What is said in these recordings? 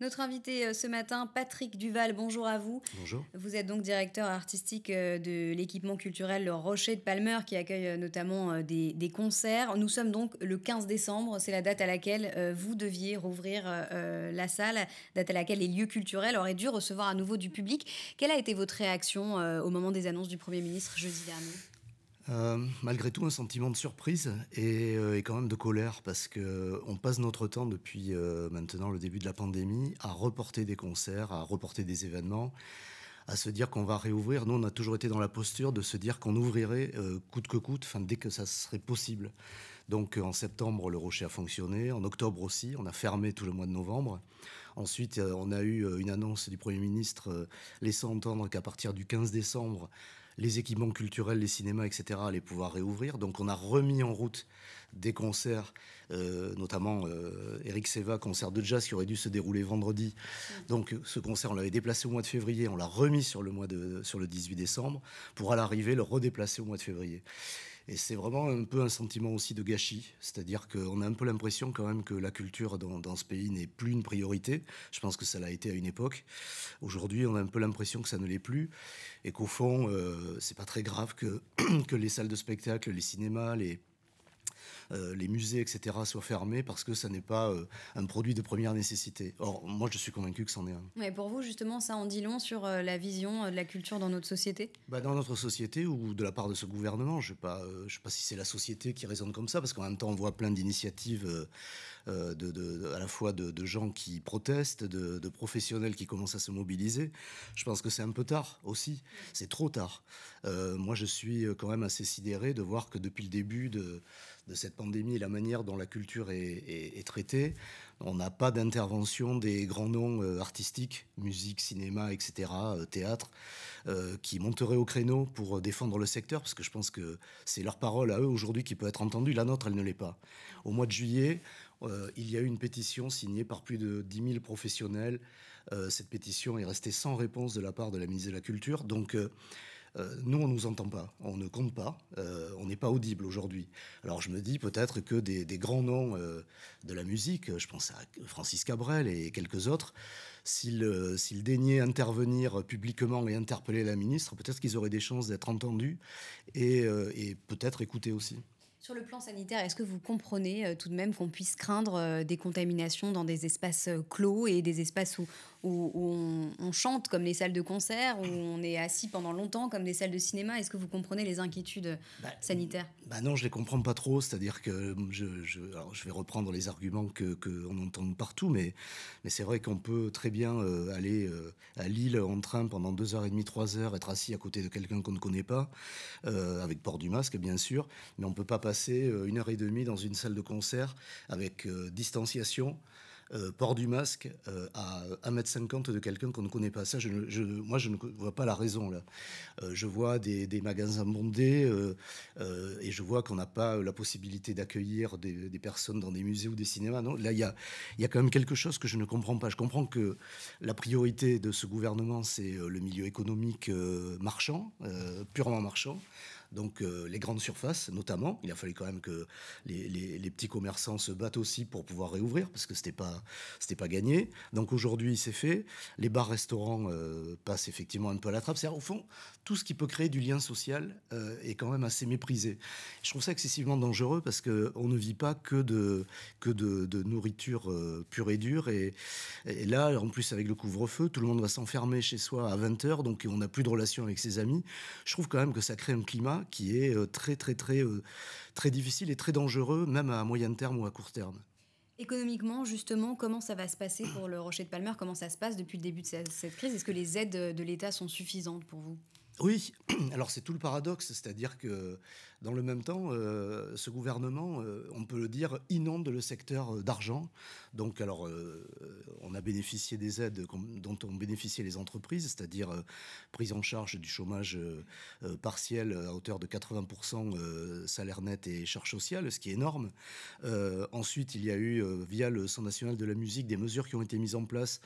Notre invité euh, ce matin, Patrick Duval, bonjour à vous. Bonjour. Vous êtes donc directeur artistique euh, de l'équipement culturel Le Rocher de Palmer qui accueille euh, notamment des, des concerts. Nous sommes donc le 15 décembre, c'est la date à laquelle vous deviez rouvrir la salle, date à laquelle les lieux culturels auraient dû recevoir à nouveau du public. Quelle a été votre réaction au moment des annonces du Premier ministre jeudi dernier euh, malgré tout, un sentiment de surprise et, euh, quand même de colère parce que euh, on passe notre temps depuis maintenant le début de la pandémie à reporter des concerts, à reporter des événements, à se dire qu'on va réouvrir. Nous, on a toujours été dans la posture de se dire qu'on ouvrirait coûte que coûte, fin, dès que ça serait possible. Donc en septembre, le Rocher a fonctionné, en octobre aussi, on a fermé tout le mois de novembre. Ensuite, on a eu une annonce du Premier ministre laissant entendre qu'à partir du 15 décembre, les équipements culturels, les cinémas, etc., les pouvoir réouvrir. Donc on a remis en route des concerts, euh, notamment euh, Eric Seva, concert de jazz qui aurait dû se dérouler vendredi. Donc ce concert, on l'avait déplacé au mois de février, on l'a remis sur le, mois de, sur le 18 décembre, pour à l'arrivée le redéplacer au mois de février. Et c'est vraiment un peu un sentiment aussi de gâchis. C'est-à-dire qu'on a un peu l'impression quand même que la culture dans, ce pays n'est plus une priorité. Je pense que ça l'a été à une époque. Aujourd'hui, on a un peu l'impression que ça ne l'est plus. Et qu'au fond, euh, euh, c'est pas très grave que, que les salles de spectacle, les cinémas, les, euh, les musées, etc., soient fermés parce que ça n'est pas euh, un produit de première nécessité. Or, moi, je suis convaincu que c'en est un. Mais pour vous, justement, ça en dit long sur euh, la vision de la culture dans notre société bah, Dans notre société ou de la part de ce gouvernement. Je ne sais, pas, je sais pas si c'est la société qui raisonne comme ça, parce qu'en même temps, on voit plein d'initiatives à la fois de, gens qui protestent, de, professionnels qui commencent à se mobiliser. Je pense que c'est un peu tard aussi. C'est trop tard. moi, je suis quand même assez sidéré de voir que depuis le début de cette pandémie et la manière dont la culture est, traitée. On n'a pas d'intervention des grands noms euh, artistiques, musique, cinéma, etc., euh, théâtre, euh, qui monteraient au créneau pour défendre le secteur, parce que je pense que c'est leur parole à eux aujourd'hui qui peut être entendue. La nôtre, elle ne l'est pas. Au mois de juillet, il y a eu une pétition signée par plus de 10 000 professionnels. cette pétition est restée sans réponse de la part de la ministre de la Culture. Donc, euh, nous, on ne nous entend pas, on ne compte pas, euh, on n'est pas audible aujourd'hui. Alors je me dis peut-être que des, grands noms euh, de la musique, je pense à Francis Cabrel et quelques autres, s'ils daignaient intervenir publiquement et interpeller la ministre, peut-être qu'ils auraient des chances d'être entendus et, et peut-être écoutés aussi. Sur le plan sanitaire, est-ce que vous comprenez euh, tout de même qu'on puisse craindre euh, des contaminations dans des espaces euh, clos et des espaces où, où, on, chante comme les salles de concert, où on est assis pendant longtemps comme des salles de cinéma Est-ce que vous comprenez les inquiétudes bah, sanitaires bah Non, je les comprends pas trop. C'est-à-dire que je, je, je, vais reprendre les arguments qu'on entend partout, mais, mais c'est vrai qu'on peut très bien aller à Lille en train pendant deux heures et demie, trois heures, être assis à côté de quelqu'un qu'on ne connaît pas, avec port du masque bien sûr, mais on peut pas passer euh, une heure et demie dans une salle de concert avec euh, distanciation. Euh, port du masque à 1m50 de quelqu'un qu'on ne connaît pas. Ça, je, moi, je ne vois pas la raison. Là. je vois des, magasins bondés et je vois qu'on n'a pas la possibilité d'accueillir des, personnes dans des musées ou des cinémas. Non là, il y a, y a, quand même quelque chose que je ne comprends pas. Je comprends que la priorité de ce gouvernement, c'est le milieu économique marchand, purement marchand donc euh, les grandes surfaces notamment. Il a fallu quand même que les, petits commerçants se battent aussi pour pouvoir réouvrir, parce que ce n'était pas, pas gagné. Donc aujourd'hui, c'est fait. Les bars-restaurants euh, passent effectivement un peu à la trappe. C'est-à-dire, au fond, tout ce qui peut créer du lien social euh, est quand même assez méprisé. Je trouve ça excessivement dangereux, parce qu'on ne vit pas que de, que de, nourriture pure et dure. Et, et là, en plus, avec le couvre-feu, tout le monde va s'enfermer chez soi à 20h, donc on n'a plus de relation avec ses amis. Je trouve quand même que ça crée un climat qui est euh, très, très, très, euh, très difficile et très dangereux, même à moyen terme ou à court terme. Économiquement, justement, comment ça va se passer pour le Rocher de Palmer Comment ça se passe depuis le début de cette crise Est-ce que les aides de l'État sont suffisantes pour vous oui, alors c'est tout le paradoxe, c'est-à-dire que dans le même temps, euh, ce gouvernement, euh, on peut le dire, inonde le secteur euh, d'argent. Donc alors, on a bénéficié des aides dont ont bénéficié les entreprises, c'est-à-dire prise en charge du chômage partiel à hauteur de 80% salaire net et charges sociales, ce qui est énorme. ensuite, il y a eu, via le Centre national de la musique, des mesures qui ont été mises en place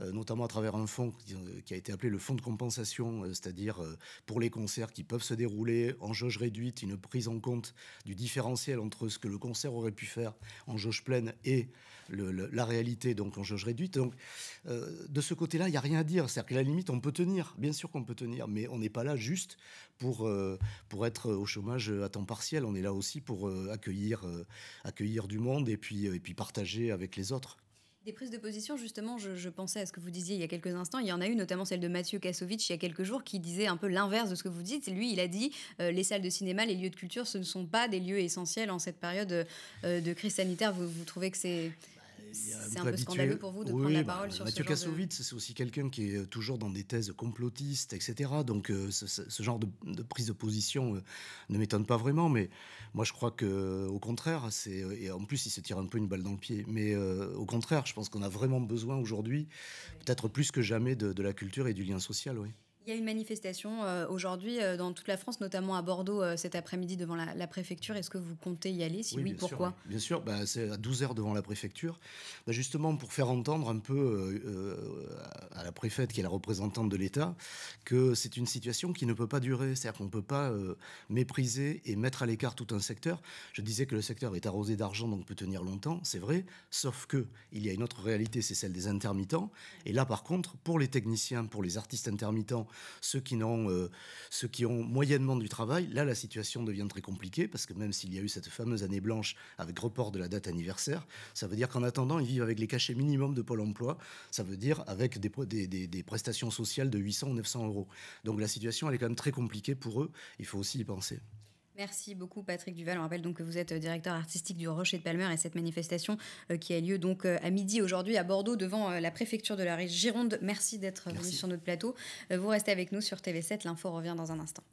euh, notamment à travers un fonds euh, qui a été appelé le fonds de compensation, euh, c'est-à-dire pour les concerts qui peuvent se dérouler en jauge réduite, une prise en compte du différentiel entre ce que le concert aurait pu faire en jauge pleine et la réalité, donc en jauge réduite. Donc de ce côté-là, il n'y a rien à dire. C'est-à-dire que la limite, on peut tenir, bien sûr qu'on peut tenir, mais on n'est pas là juste pour, pour être au chômage à temps partiel. On est là aussi pour accueillir, accueillir du monde et puis, et puis partager avec les autres. Des prises de position, justement, je, pensais à ce que vous disiez il y a quelques instants. Il y en a eu, notamment celle de Mathieu Kassovitch il y a quelques jours, qui disait un peu l'inverse de ce que vous dites. Lui, il a dit euh, les salles de cinéma, les lieux de culture, ce ne sont pas des lieux essentiels en cette période euh, de crise sanitaire. Vous, trouvez que c'est c'est un peu scandaleux pour vous de prendre la parole bah, sur Mathieu ce Kassovitz, c'est aussi quelqu'un qui est toujours dans des thèses complotistes, etc. Donc euh, ce, genre de, prise de position euh, ne m'étonne pas vraiment, mais moi je crois que au contraire, c'est euh, et en plus il se tire un peu une balle dans le pied. Mais au contraire, je pense qu'on a vraiment besoin aujourd'hui, peut-être plus que jamais, de, de, la culture et du lien social, oui. Il y a une manifestation euh, aujourd'hui euh, dans toute la France, notamment à Bordeaux euh, cet après-midi devant la, préfecture. Est-ce que vous comptez y aller Si oui, pourquoi Bien sûr, bah, c'est à 12h devant la préfecture, bah, justement pour faire entendre un peu à la préfète, qui est la représentante de l'État, que c'est une situation qui ne peut pas durer. C'est-à-dire qu'on ne peut pas mépriser et mettre à l'écart tout un secteur. Je disais que le secteur est arrosé d'argent, donc peut tenir longtemps, c'est vrai, sauf que il y a une autre réalité, c'est celle des intermittents. Et là, par contre, pour les techniciens, pour les artistes intermittents, ceux qui, euh, ceux qui ont moyennement du travail. Là, la situation devient très compliquée parce que même s'il y a eu cette fameuse année blanche avec report de la date anniversaire, ça veut dire qu'en attendant, ils vivent avec les cachets minimums de Pôle emploi. Ça veut dire avec des, des prestations sociales de 800 ou 900 euros. Donc la situation, elle est quand même très compliquée pour eux. Il faut aussi y penser. Merci beaucoup Patrick Duval. On rappelle donc que vous êtes euh, directeur artistique du Rocher de Palmer et cette manifestation euh, qui a lieu donc euh, à midi aujourd'hui à Bordeaux devant la préfecture de la région Gironde. Merci d'être venu sur notre plateau. Vous restez avec nous sur TV7. L'info revient dans un instant.